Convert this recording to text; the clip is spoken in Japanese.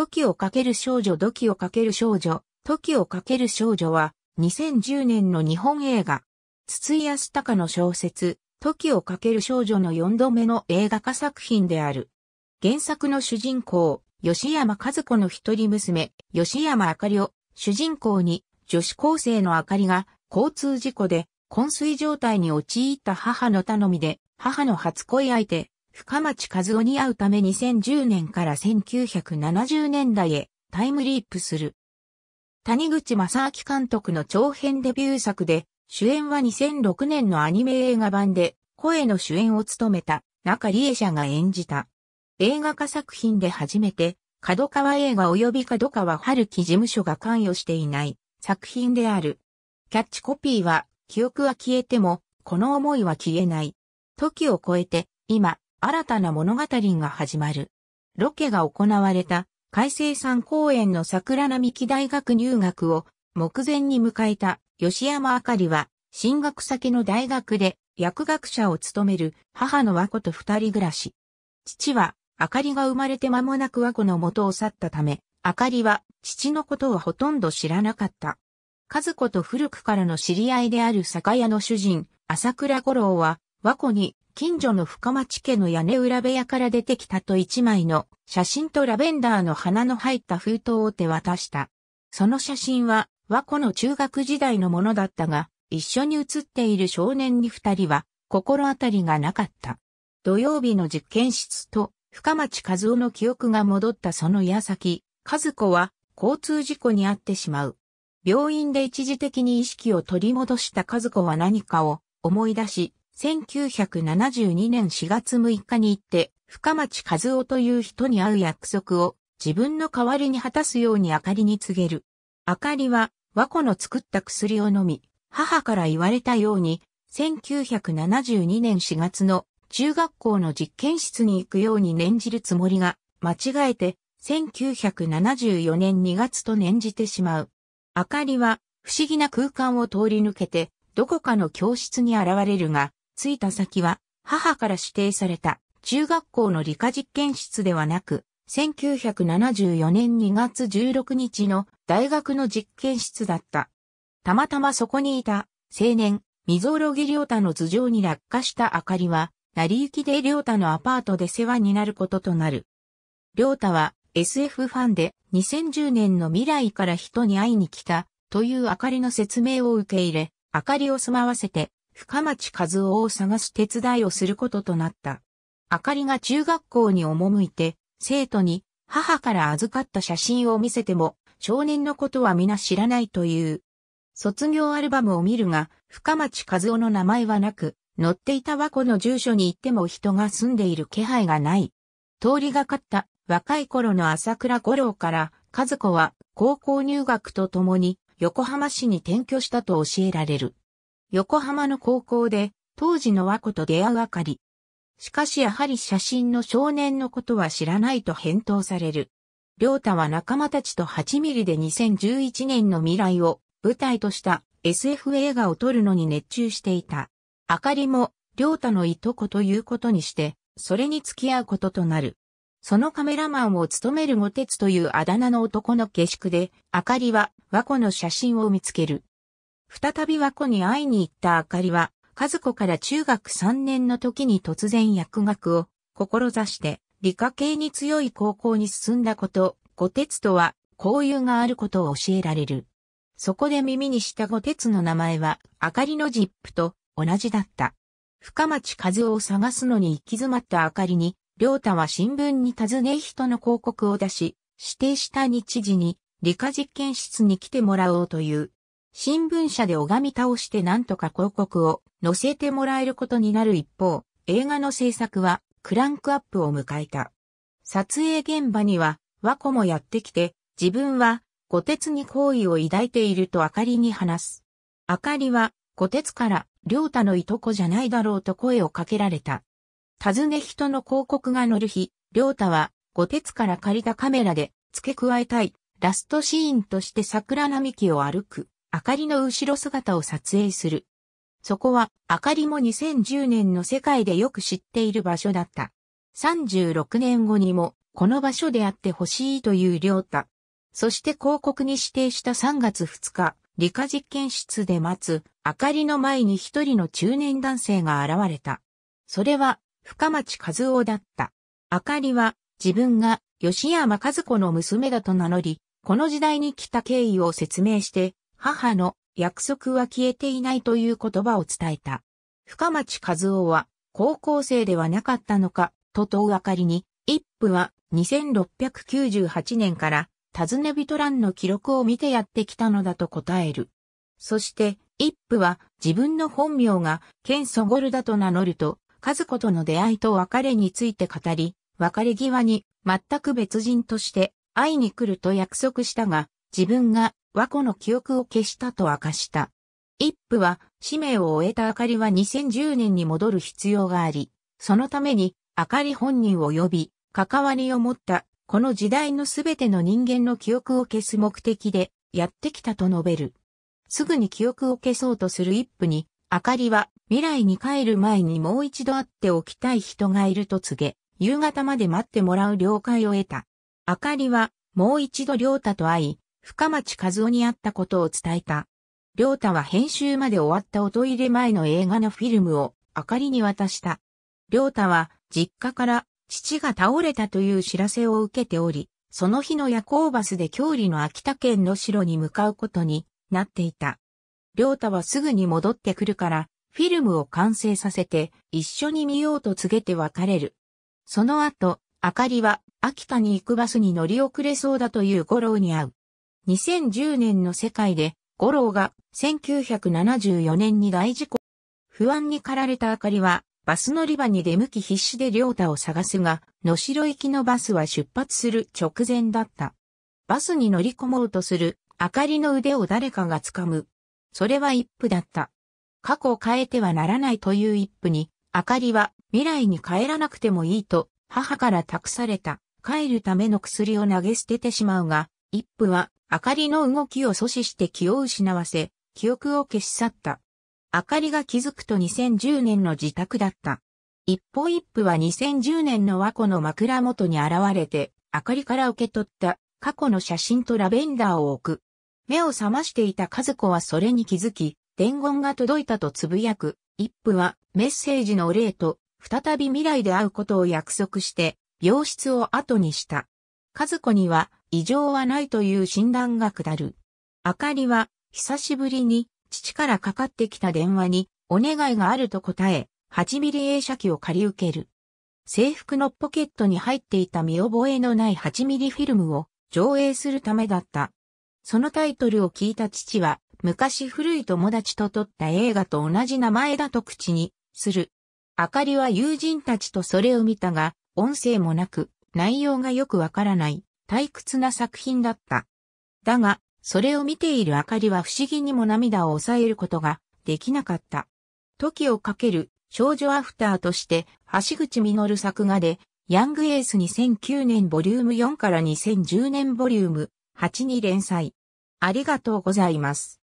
時をかける少女、時をかける少女、時をかける少女は、2010年の日本映画、筒井康隆の小説、時をかける少女の4度目の映画化作品である。原作の主人公、吉山和子の一人娘、吉山明を、主人公に、女子高生の明が、交通事故で、昏睡状態に陥った母の頼みで、母の初恋相手、深町和夫に会うため2010年から1970年代へタイムリープする。谷口正明監督の長編デビュー作で、主演は2006年のアニメ映画版で、声の主演を務めた中里江社が演じた。映画化作品で初めて、角川映画及び角川春樹事務所が関与していない作品である。キャッチコピーは、記憶は消えても、この思いは消えない。時を超えて、今、新たな物語が始まる。ロケが行われた海星山公園の桜並木大学入学を目前に迎えた吉山あかりは進学先の大学で薬学者を務める母の和子と二人暮らし。父はあかりが生まれて間もなく和子の元を去ったため、あかりは父のことはほとんど知らなかった。和子と古くからの知り合いである酒屋の主人、朝倉五郎は和子に近所の深町家の屋根裏部屋から出てきたと一枚の写真とラベンダーの花の入った封筒を手渡した。その写真は和子の中学時代のものだったが、一緒に写っている少年に二人は心当たりがなかった。土曜日の実験室と深町和夫の記憶が戻ったその矢先、和子は交通事故に遭ってしまう。病院で一時的に意識を取り戻した和子は何かを思い出し、1972年4月6日に行って、深町和夫という人に会う約束を自分の代わりに果たすように明かりに告げる。明かりは和子の作った薬を飲み、母から言われたように、1972年4月の中学校の実験室に行くように念じるつもりが、間違えて、1974年2月と念じてしまう。明かりは、不思議な空間を通り抜けて、どこかの教室に現れるが、着いた先は、母から指定された中学校の理科実験室ではなく、1974年2月16日の大学の実験室だった。たまたまそこにいた青年、水溝呂木良太の頭上に落下した明かりは、成り行きで良太のアパートで世話になることとなる。良太は SF ファンで2010年の未来から人に会いに来たという明かりの説明を受け入れ、明かりを住まわせて深町和夫を探す手伝いをすることとなった。明かりが中学校に赴いて、生徒に母から預かった写真を見せても、少年のことは皆知らないという。卒業アルバムを見るが、深町和夫の名前はなく、乗っていた和子の住所に行っても人が住んでいる気配がない。通りがかった若い頃の朝倉五郎から、和子は高校入学とともに横浜市に転居したと教えられる。横浜の高校で、当時の和子と出会うあかり。しかしやはり写真の少年のことは知らないと返答される。良太は仲間たちと8ミリで2011年の未来を舞台とした SF 映画を撮るのに熱中していた。あかりも良太のいとこということにして、それに付き合うこととなる。そのカメラマンを務める五鉄というあだ名の男の下宿で、あかりは和子の写真を見つける。再び和子に会いに行ったあかりは、和子から中学3年の時に突然薬学を志して、理科系に強い高校に進んだこと、五鉄とは交友があることを教えられる。そこで耳にした五鉄の名前は、あかりのジップと同じだった。深町和夫を探すのに行き詰まったあかりに、良太は新聞に尋ね人の広告を出し、指定した日時に理科実験室に来てもらおうという新聞社で拝み倒して何とか広告を載せてもらえることになる一方、映画の制作はクランクアップを迎えた。撮影現場には和子もやってきて、自分は虎鉄に好意を抱いていると明かりに話す。明かりは虎鉄から良太のいとこじゃないだろうと声をかけられた。尋ね人の広告が載る日、良太は虎鉄から借りたカメラで付け加えたいラストシーンとして桜並木を歩く。明かりの後ろ姿を撮影する。そこは、明かりも2010年の世界でよく知っている場所だった。36年後にも、この場所であってほしいという良太。そして広告に指定した3月2日、理科実験室で待つ、明かりの前に一人の中年男性が現れた。それは、深町和夫だった。明かりは、自分が、吉山和子の娘だと名乗り、この時代に来た経緯を説明して、母の約束は消えていないという言葉を伝えた。深町和夫は高校生ではなかったのか、と遠明かりに、一夫は2698年から尋ね人欄の記録を見てやってきたのだと答える。そして、一夫は自分の本名がケンソゴルだと名乗ると、和子との出会いと別れについて語り、別れ際に全く別人として会いに来ると約束したが、自分が和子の記憶を消したと明かした。一夫は、使命を終えた明かりは2010年に戻る必要があり、そのために、あかり本人を呼び、関わりを持った、この時代のすべての人間の記憶を消す目的で、やってきたと述べる。すぐに記憶を消そうとする一夫に、明かりは、未来に帰る前にもう一度会っておきたい人がいると告げ、夕方まで待ってもらう了解を得た。明かりは、もう一度良太と会い、深町和夫に会ったことを伝えた。良太は編集まで終わったおトイレ前の映画のフィルムを明かりに渡した。良太は実家から父が倒れたという知らせを受けており、その日の夜行バスで郷里の秋田県の城に向かうことになっていた。良太はすぐに戻ってくるから、フィルムを完成させて一緒に見ようと告げて別れる。その後、明かりは秋田に行くバスに乗り遅れそうだという五郎に会う。2010年の世界で、五郎が1974年に大事故。不安に駆られた明かりは、バス乗り場に出向き必死で良太を探すが、野城行きのバスは出発する直前だった。バスに乗り込もうとする、明かりの腕を誰かが掴む。それは一夫だった。過去を変えてはならないという一夫に、明かりは未来に帰らなくてもいいと、母から託された、帰るための薬を投げ捨ててしまうが、一夫は明かりの動きを阻止して気を失わせ、記憶を消し去った。明かりが気づくと2010年の自宅だった。一歩一歩は2010年の和子の枕元に現れて、明かりから受け取った過去の写真とラベンダーを置く。目を覚ましていた和子はそれに気づき、伝言が届いたとつぶやく、一夫はメッセージのお礼と、再び未来で会うことを約束して、病室を後にした。和子には異常はないという診断が下る。あかりは、久しぶりに、父からかかってきた電話に、お願いがあると答え、8ミリ映写機を借り受ける。制服のポケットに入っていた見覚えのない8ミリフィルムを上映するためだった。そのタイトルを聞いた父は、昔古い友達と撮った映画と同じ名前だと口にする。あかりは友人たちとそれを見たが、音声もなく、内容がよくわからない。退屈な作品だった。だが、それを見ている明かりは不思議にも涙を抑えることができなかった。時をかける少女アフターとして、橋口実作画で、ヤングエース2009年ボリューム4から2010年ボリューム8に連載。ありがとうございます。